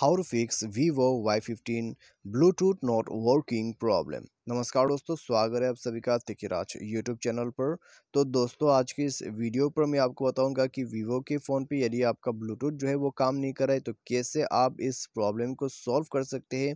how to fix Vivo Y fifteen Bluetooth not working problem नमस्कार दोस्तों स्वागत है आप सभी का तिकिराज यूट्यूब चैनल पर तो दोस्तों आज की इस वीडियो पर मैं आपको बताऊंगा कि वीवो के फ़ोन पे यदि आपका ब्लूटूथ जो है वो काम नहीं कर रहा है तो कैसे आप इस प्रॉब्लम को सॉल्व कर सकते हैं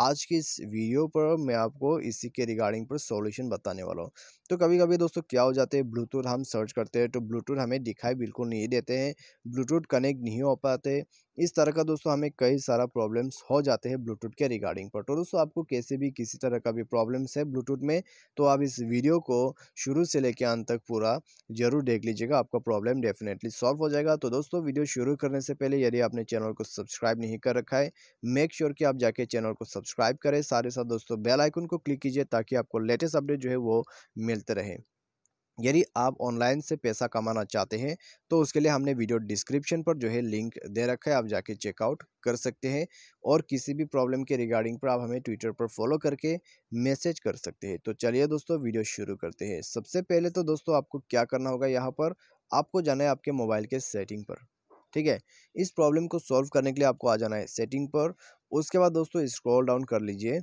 आज की इस वीडियो पर मैं आपको इसी के रिगार्डिंग पर सॉल्यूशन बताने वाला हूँ तो कभी कभी दोस्तों क्या हो जाते हैं ब्लूटूथ हम सर्च करते हैं तो ब्लूटूथ हमें दिखाई बिल्कुल नहीं देते हैं ब्लूटूथ कनेक्ट नहीं हो पाते इस तरह का दोस्तों हमें कई सारा प्रॉब्लम्स हो जाते हैं ब्लूटूथ के रिगार्डिंग पर तो दोस्तों आपको कैसे भी किसी तरह का भी प्रॉब्लम्स है ब्लूटूथ में तो आप इस वीडियो को शुरू से लेकर अंत तक पूरा जरूर देख लीजिएगा आपका प्रॉब्लम डेफिनेटली सॉल्व हो जाएगा तो दोस्तों वीडियो शुरू करने से पहले यदि आपने चैनल को सब्सक्राइब नहीं कर रखा है मेक श्योर कि आप जाके चैनल को सब्सक्राइब करें साथ ही साथ दोस्तों बेलाइकन को क्लिक कीजिए ताकि आपको लेटेस्ट अपडेट जो है वो मिल फैलते रहे यदि आप ऑनलाइन से पैसा कमाना चाहते हैं तो उसके लिए हमने वीडियो डिस्क्रिप्शन पर जो है लिंक दे रखा है आप जाके चेकआउट कर सकते हैं और किसी भी प्रॉब्लम के रिगार्डिंग पर आप हमें ट्विटर पर फॉलो करके मैसेज कर सकते हैं तो चलिए दोस्तों वीडियो शुरू करते हैं सबसे पहले तो दोस्तों आपको क्या करना होगा यहाँ पर आपको जाना है आपके मोबाइल के सेटिंग पर ठीक है इस प्रॉब्लम को सॉल्व करने के लिए आपको आ जाना है सेटिंग पर उसके बाद दोस्तों स्क्रॉल डाउन कर लीजिए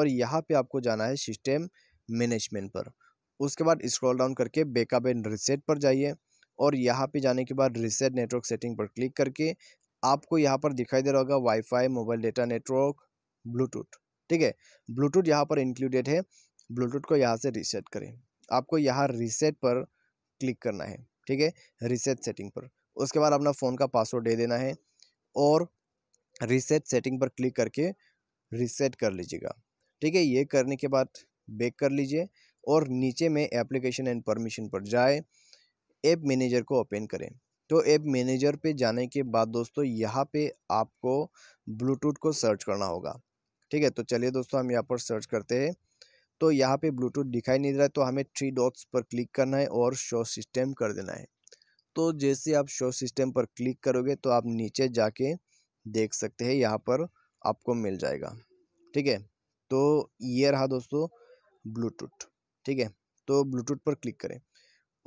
और यहाँ पर आपको जाना है सिस्टम मैनेजमेंट पर उसके बाद स्क्रॉल डाउन करके बेकअप एंड रिसेट पर जाइए और यहाँ पे जाने के बाद रिसेट नेटवर्क सेटिंग पर क्लिक करके आपको यहाँ पर दिखाई दे रहा होगा wifi mobile data network Bluetooth ठीक है ब्लूटूथ यहाँ पर इंक्लूडेड है ब्लूटूथ को यहाँ से रिसेट करें आपको यहाँ रिसेट पर क्लिक करना है ठीक है रिसेट सेटिंग पर उसके बाद अपना फ़ोन का पासवर्ड दे देना है और रिसेट सेटिंग पर क्लिक करके रिसेट कर लीजिएगा ठीक है ये करने के बाद बैक कर लीजिए और नीचे में एप्लीकेशन एंड परमिशन पर जाए ऐप मैनेजर को ओपन करें तो ऐप मैनेजर पे जाने के बाद दोस्तों यहाँ पे आपको ब्लूटूथ को सर्च करना होगा ठीक है तो चलिए दोस्तों हम यहाँ पर सर्च करते हैं तो यहाँ पे ब्लूटूथ दिखाई नहीं दे रहा है तो हमें थ्री डॉट्स पर क्लिक करना है और शो सिस्टम कर देना है तो जैसे आप शो सिस्टम पर क्लिक करोगे तो आप नीचे जाके देख सकते हैं यहाँ पर आपको मिल जाएगा ठीक है तो ये रहा दोस्तों ब्लूटूथ ठीक है तो ब्लूटूथ पर क्लिक करें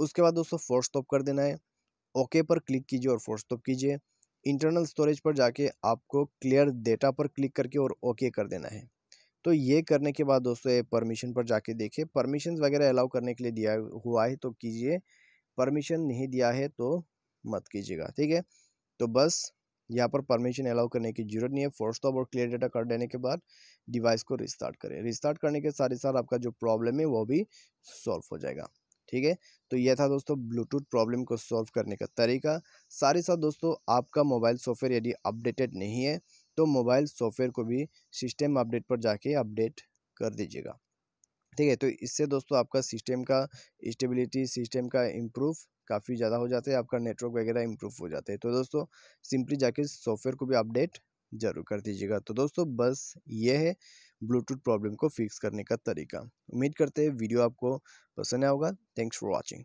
उसके बाद दोस्तों फोर्स स्टॉप कर देना है ओके पर क्लिक कीजिए और फोर्स स्टॉप कीजिए इंटरनल स्टोरेज पर जाके आपको क्लियर डेटा पर क्लिक करके और ओके कर देना है तो ये करने के बाद दोस्तों परमिशन पर जाके देखिए परमिशन वगैरह अलाउ करने के लिए दिया हुआ है तो कीजिए परमिशन नहीं दिया है तो मत कीजिएगा ठीक है तो बस यहाँ पर परमिशन अलाउ करने की जरूरत नहीं है फोर्स तो और क्लियर डाटा कर देने के बाद डिवाइस को रिस्टार्ट करें रिस्टार्ट करने के साथ ही साथ आपका जो प्रॉब्लम है वो भी सॉल्व हो जाएगा ठीक है तो यह था दोस्तों ब्लूटूथ प्रॉब्लम को सॉल्व करने का तरीका सारे साथ दोस्तों आपका मोबाइल सॉफ्टवेयर यदि अपडेटेड नहीं है तो मोबाइल सॉफ्टवेयर को भी सिस्टम अपडेट पर जाके अपडेट कर दीजिएगा ठीक है तो इससे दोस्तों आपका सिस्टम का स्टेबिलिटी सिस्टम का इम्प्रूव काफ़ी ज़्यादा हो जाता है आपका नेटवर्क वगैरह इम्प्रूव हो जाता है तो दोस्तों सिंपली जाके सॉफ्टवेयर को भी अपडेट ज़रूर कर दीजिएगा तो दोस्तों बस ये है ब्लूटूथ प्रॉब्लम को फिक्स करने का तरीका उम्मीद करते हैं वीडियो आपको पसंद आया होगा थैंक्स फॉर वॉचिंग